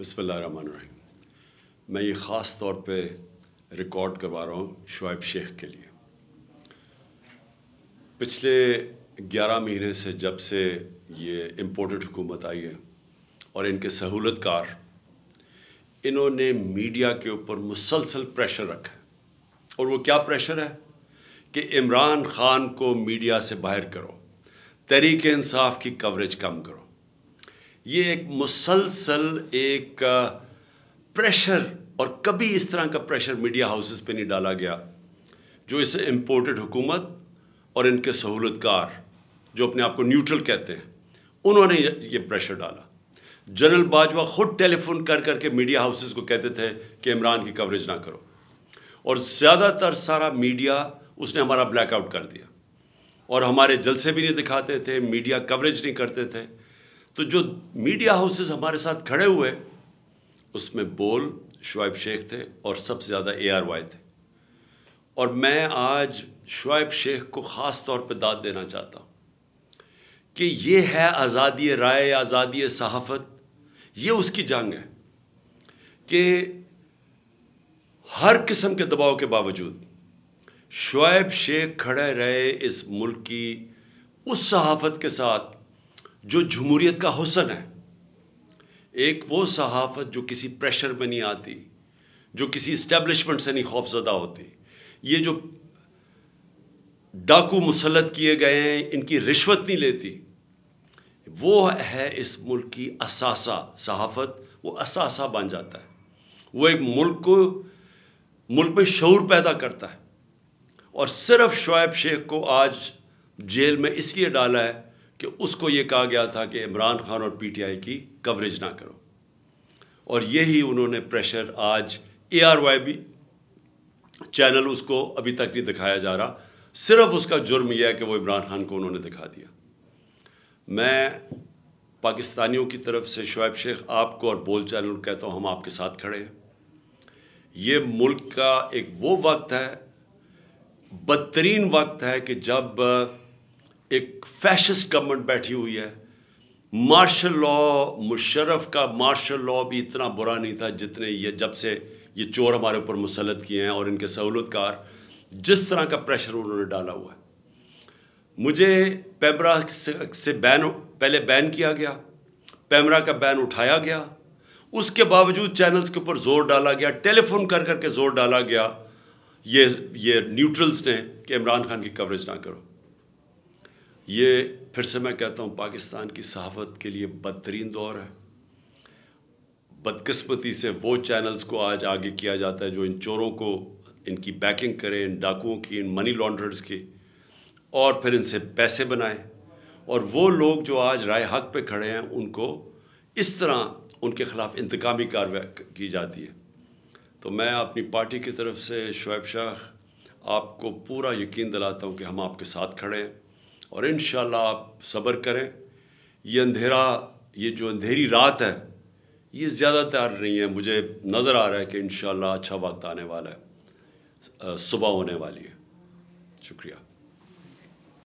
बसमान मैं ये ख़ास तौर पे रिकॉर्ड करवा रहा हूँ शुएब शेख के लिए पिछले 11 महीने से जब से ये इम्पोर्टेड हुकूमत आई है और इनके सहूलत कार इन्होंने मीडिया के ऊपर मुसलसल प्रेशर रखा और वो क्या प्रेशर है कि इमरान खान को मीडिया से बाहर करो तरीकानसाफ़ इंसाफ की कवरेज कम करो ये एक मुसलसल एक प्रेशर और कभी इस तरह का प्रेशर मीडिया हाउसेस पे नहीं डाला गया जो इसे इम्पोर्टेड हुकूमत और इनके सहूलतकार जो अपने आप को न्यूट्रल कहते हैं उन्होंने ये प्रेशर डाला जनरल बाजवा खुद टेलीफोन कर करके मीडिया हाउसेस को कहते थे कि इमरान की कवरेज ना करो और ज़्यादातर सारा मीडिया उसने हमारा ब्लैकआउट कर दिया और हमारे जलसे भी नहीं दिखाते थे मीडिया कवरेज नहीं करते थे तो जो मीडिया हाउसेस हमारे साथ खड़े हुए उसमें बोल शुएब शेख थे और सबसे ज़्यादा ए आर वाई थे और मैं आज शुएब शेख को ख़ास तौर पर दाद देना चाहता हूँ कि ये है आज़ादी राय आज़ादी सहाफ़त ये उसकी जंग है कि हर किस्म के दबाव के बावजूद शुएब शेख खड़े रहे इस मुल्क की उस सहाफ़त के साथ जो जमहूरीत का हुसन है एक वो सहाफ़त जो किसी प्रेशर में नहीं आती जो किसी इस्टेब्लिशमेंट से नहीं खौफजदा होती ये जो डाकू मुसलत किए गए हैं इनकी रिश्वत नहीं लेती वो है इस मुल्क की असासा सहाफ़त वो असासा बन जाता है वो एक मुल्क को मुल्क में शूर पैदा करता है और सिर्फ शुएब शेख को आज जेल में इसलिए डाला है कि उसको ये कहा गया था कि इमरान खान और पीटीआई की कवरेज ना करो और यही उन्होंने प्रेशर आज A R Y B channel उसको अभी तक नहीं दिखाया जा रहा सिर्फ उसका जुर्म यह है कि वो इमरान खान को उन्होंने दिखा दिया मैं पाकिस्तानियों की तरफ से शुएब शेख आपको और बोल चैनल कहता हूँ हम आपके साथ खड़े हैं ये मुल्क का एक वो वक्त है बदतरीन वक्त है कि जब एक फैशिस्ट गवर्नमेंट बैठी हुई है मार्शल लॉ मुशरफ का मार्शल लॉ भी इतना बुरा नहीं था जितने ये जब से ये चोर हमारे ऊपर मुसलत किए हैं और इनके सहूलतकार जिस तरह का प्रेशर उन्होंने डाला हुआ है मुझे पैमरा से, से बैन पहले बैन किया गया पैमरा का बैन उठाया गया उसके बावजूद चैनल्स के ऊपर जोर डाला गया टेलीफोन कर करके जोर डाला गया ये ये न्यूट्रल्स ने कि इमरान खान की कवरेज ना करो ये फिर से मैं कहता हूँ पाकिस्तान की सहाफ़त के लिए बदतरीन दौर है बदकस्मती से वो चैनल्स को आज आगे किया जाता है जो इन चोरों को इनकी बैकिंग करें इन डाकुओं की इन मनी लॉन्ड्रर्स की और फिर इनसे पैसे बनाएं और वो लोग जो आज राय हक पे खड़े हैं उनको इस तरह उनके ख़िलाफ़ इंतकामी कार्रवाई की जाती है तो मैं अपनी पार्टी की तरफ से शुएब शाह आपको पूरा यकीन दिलाता हूँ कि हम आपके साथ खड़े हैं और इन आप सब्र करें ये अंधेरा ये जो अंधेरी रात है ये ज़्यादा तैयार नहीं है मुझे नज़र आ रहा है कि इन अच्छा वक्त आने वाला है सुबह होने वाली है शुक्रिया